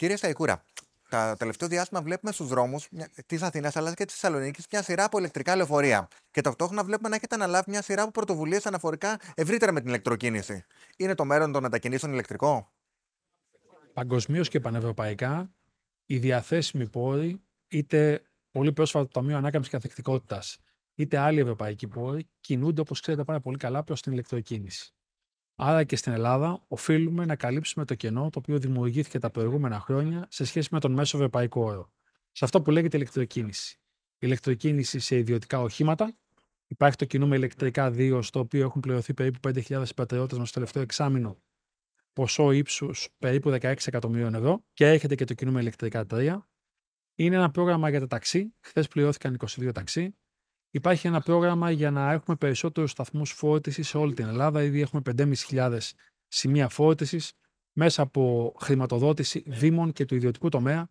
Κύριε Σταϊκούρα, τα τελευταίο διάστημα βλέπουμε στους δρόμους της Αθήνας αλλά και της Θεσσαλονίκης μια σειρά από ηλεκτρικά λεωφορεία. Και ταυτόχρονα βλέπουμε να έχετε αναλάβει μια σειρά από πρωτοβουλίες αναφορικά ευρύτερα με την ηλεκτροκίνηση. Είναι το μέλλον των μετακινήσεων ηλεκτρικό. Παγκοσμίως και πανευρωπαϊκά, οι διαθέσιμοι πόροι, είτε πολύ πρόσφατα το Ταμείο Ανάκαμψης και Ανθεκτικότητας, είτε άλλοι ευρωπαϊκοί πόροι, κινούνται όπως ξέρετε πάρα πολύ καλά προς την ηλεκτροκίνηση. Άρα και στην Ελλάδα οφείλουμε να καλύψουμε το κενό το οποίο δημιουργήθηκε τα προηγούμενα χρόνια σε σχέση με τον μέσο ευρωπαϊκό όρο. Σε αυτό που λέγεται ηλεκτροκίνηση. Ηλεκτροκίνηση σε ιδιωτικά οχήματα. Υπάρχει το Κινούμε ηλεκτρικά 2, στο οποίο έχουν πληρωθεί περίπου 5.000 πατριώτες μας το τελευταίο εξάμεινο, ποσό ύψους περίπου 16 εκατομμυρίων ευρώ. Και έρχεται και το Κινούμε ηλεκτρικά 3. Είναι ένα πρόγραμμα για τα ταξί. Χθες πληρώθηκαν 22 ταξί. Υπάρχει ένα πρόγραμμα για να έχουμε περισσότερους σταθμούς φόρτισης σε όλη την Ελλάδα. Ήδη έχουμε 5.500 σημεία φόρτισης μέσα από χρηματοδότηση Δήμων και του ιδιωτικού τομέα.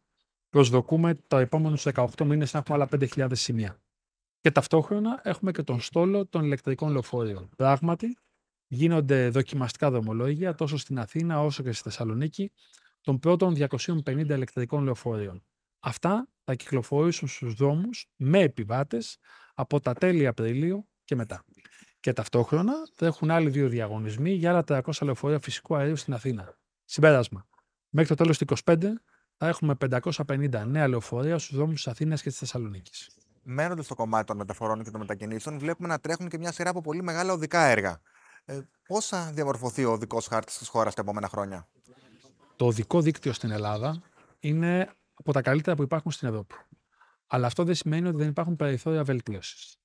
Προσδοκούμε τα επόμενους 18 μήνες να έχουμε άλλα 5.000 σημεία. Και ταυτόχρονα έχουμε και τον στόλο των ηλεκτρικών λεωφορείων. Πράγματι, γίνονται δοκιμαστικά δρομολόγια τόσο στην Αθήνα όσο και στη Θεσσαλονίκη των πρώτων 250 ηλεκτρικών λεωφορείων. Αυτά θα κυκλοφορήσουν στους δρόμους με επιβάτες από τα τέλη Απριλίου και μετά. Και ταυτόχρονα θα έχουν άλλοι δύο διαγωνισμοί για άλλα 300 λεωφορεία φυσικού αερίου στην Αθήνα. Συμπέρασμα. Μέχρι το τέλος του 25 θα έχουμε 550 νέα λεωφορεία στους δρόμους της Αθήνας και της Θεσσαλονίκης. Μένοντας στο κομμάτι των μεταφορών και των μετακινήσεων, βλέπουμε να τρέχουν και μια σειρά από πολύ μεγάλα οδικά έργα. Ε, Πώς θα διαμορφωθεί ο οδικός χάρτης της χώρας τα επόμενα χρόνια, Το οδικό δίκτυο στην Ελλάδα είναι από τα καλύτερα που υπάρχουν στην Ευρώπη. Αλλά αυτό δεν σημαίνει ότι δεν υπάρχουν περιθώρια βελτίωσης.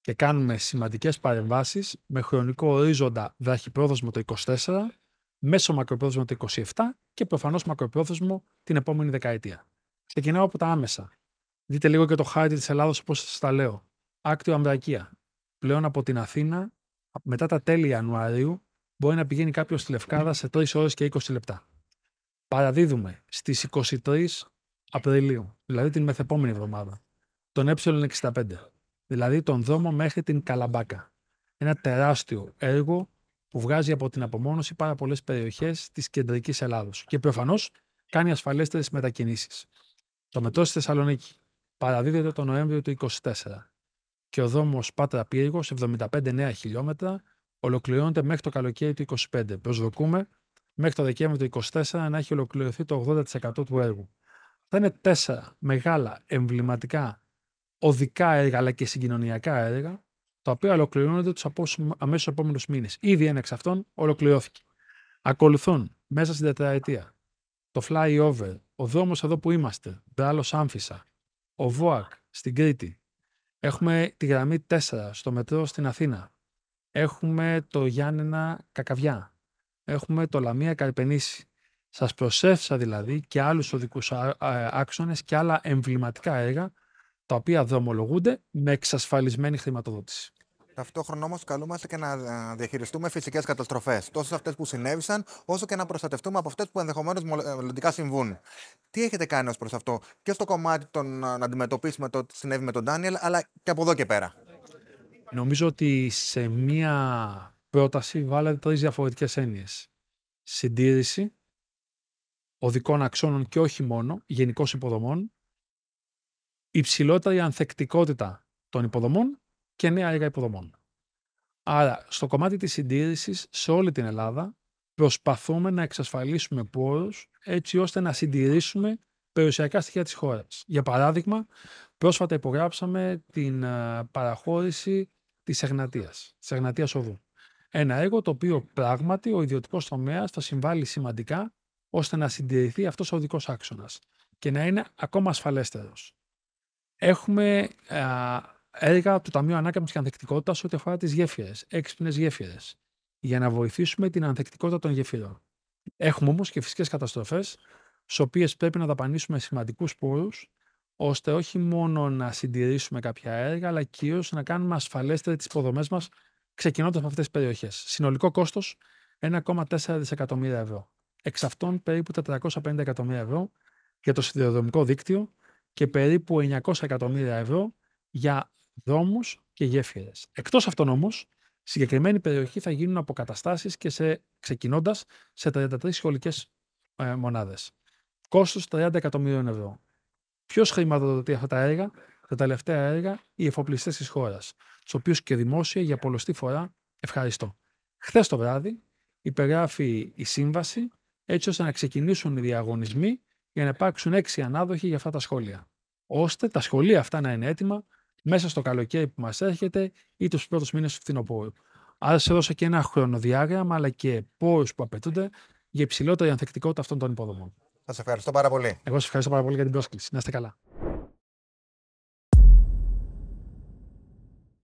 Και κάνουμε σημαντικές παρεμβάσεις με χρονικό ορίζοντα βραχυπρόθεσμο το 24, μέσο μακροπρόθεσμο το 27 και προφανώς μακροπρόθεσμο την επόμενη δεκαετία. Ξεκινάω από τα άμεσα. Δείτε λίγο και το χάρτη της Ελλάδα, όπως σας τα λέω. Άκτιο Αμβρακία. Πλέον από την Αθήνα, μετά τα τέλη Ιανουαρίου, μπορεί να πηγαίνει κάποιος στη Λευκάδα σε 3 ώρες και 20 λεπτά. Παραδίδουμε στις 23 Απριλίου, δηλαδή την μεθεπόμενη εβδομάδα, τον Ε65, δηλαδή τον δρόμο μέχρι την Καλαμπάκα. Ένα τεράστιο έργο που βγάζει από την απομόνωση πάρα πολλές περιοχές της κεντρικής Ελλάδος και προφανώς κάνει ασφαλέστερες μετακινήσεις. Το μετρό στη Θεσσαλονίκη παραδίδεται τον Νοέμβριο του 2024, και ο δρόμο Πάτρα Πύργος, 75 νέα χιλιόμετρα, ολοκληρώνεται μέχρι το καλοκαίρι του 25. Προσδοκούμε μέχρι το Δεκέμβριο του 24 να έχει ολοκληρωθεί το 80% του έργου θα είναι τέσσερα μεγάλα εμβληματικά οδικά έργα αλλά και συγκοινωνιακά έργα, τα οποία ολοκληρώνονται τους αμέσως επόμενους μήνες. Ήδη ένα εξ αυτών ολοκληρώθηκε. Ακολουθούν μέσα στην τετραετία το flyover, ο δρόμος εδώ που είμαστε, μπράλο Άμφισα, ο ΒΟΑΚ στην Κρήτη. Έχουμε τη γραμμή 4 στο μετρό στην Αθήνα. Έχουμε το Γιάννενα Κακαβιά. Έχουμε το Λαμία Καρπενήσι. Σας προσέφησα δηλαδή και άλλους οδικούς άξονες και άλλα εμβληματικά έργα τα οποία δρομολογούνται με εξασφαλισμένη χρηματοδότηση. Ταυτόχρονα όμως, καλούμαστε και να διαχειριστούμε φυσικές καταστροφές, τόσο αυτές που συνέβησαν, όσο και να προστατευτούμε από αυτές που ενδεχομένως ε, μελλοντικά συμβούν. Τι έχετε κάνει ως προς αυτό, και στο κομμάτι των, να αντιμετωπίσουμε το τι συνέβη με τον Ντάνιελ, αλλά και από εδώ και πέρα. Νομίζω ότι σε μία πρόταση βάλατε τρεις διαφορετικές έννοιες. Συντήρηση, οδικών αξώνων και όχι μόνο, γενικώς υποδομών, υψηλότερη ανθεκτικότητα των υποδομών και νέα έργα υποδομών. Άρα, στο κομμάτι της συντήρησης σε όλη την Ελλάδα προσπαθούμε να εξασφαλίσουμε πόρους έτσι ώστε να συντηρήσουμε περιουσιακά στοιχεία της χώρας. Για παράδειγμα, πρόσφατα υπογράψαμε την ε, παραχώρηση της Εγνατίας, της Εγνατίας Οδού. Ένα έργο το οποίο πράγματι ο ιδιωτικός τομέας θα συμβάλλει σημαντικά ώστε να συντηρηθεί αυτός ο οδικός άξονας και να είναι ακόμα ασφαλέστερος. Έχουμε α, έργα του Ταμείου Ανάκαμψης και Ανθεκτικότητας ό,τι αφορά τις γέφυρες, έξυπνες γέφυρες, για να βοηθήσουμε την ανθεκτικότητα των γεφυρών. Έχουμε όμως και φυσικές καταστροφές, στις οποίες πρέπει να δαπανίσουμε σημαντικούς πόρους, ώστε όχι μόνο να συντηρήσουμε κάποια έργα, αλλά κυρίως να κάνουμε ασφαλέστερα τις υποδομές μας, ξεκινώντας με αυτές τις περιοχές. Συνολικό κόστος 1,4 δισεκατομμύρια ευρώ εξ αυτών περίπου 450 εκατομμύρια ευρώ για το σιδηροδρομικό δίκτυο και περίπου 900 εκατομμύρια ευρώ για δρόμους και γέφυρες. Εκτός αυτών όμως, συγκεκριμένη περιοχή θα γίνουν αποκαταστάσεις και σε, ξεκινώντας σε 33 σχολικές ε, μονάδες. Κόστος 30 εκατομμυρίων ευρώ. Ποιος χρηματοδοτεί αυτά τα έργα, τα τελευταία έργα, οι εφοπλιστές της χώρας, τους οποίους και δημόσια για πολλωστή φορά ευχαριστώ. Χθες το βράδυ υπεγράφει η σύμβαση έτσι ώστε να ξεκινήσουν οι διαγωνισμοί για να υπάρξουν έξι ανάδοχοι για αυτά τα σχόλια. Ώστε τα σχολεία αυτά να είναι έτοιμα μέσα στο καλοκαίρι που μας έρχεται ή τους πρώτους μήνες του φθινοπόρου. Άρα, σε δώσω και ένα χρονοδιάγραμμα αλλά και πόρους που απαιτούνται για υψηλότερη ανθεκτικότητα αυτών των υποδομών. Σας ευχαριστώ πάρα πολύ. Εγώ σας ευχαριστώ πάρα πολύ για την πρόσκληση. Να είστε καλά.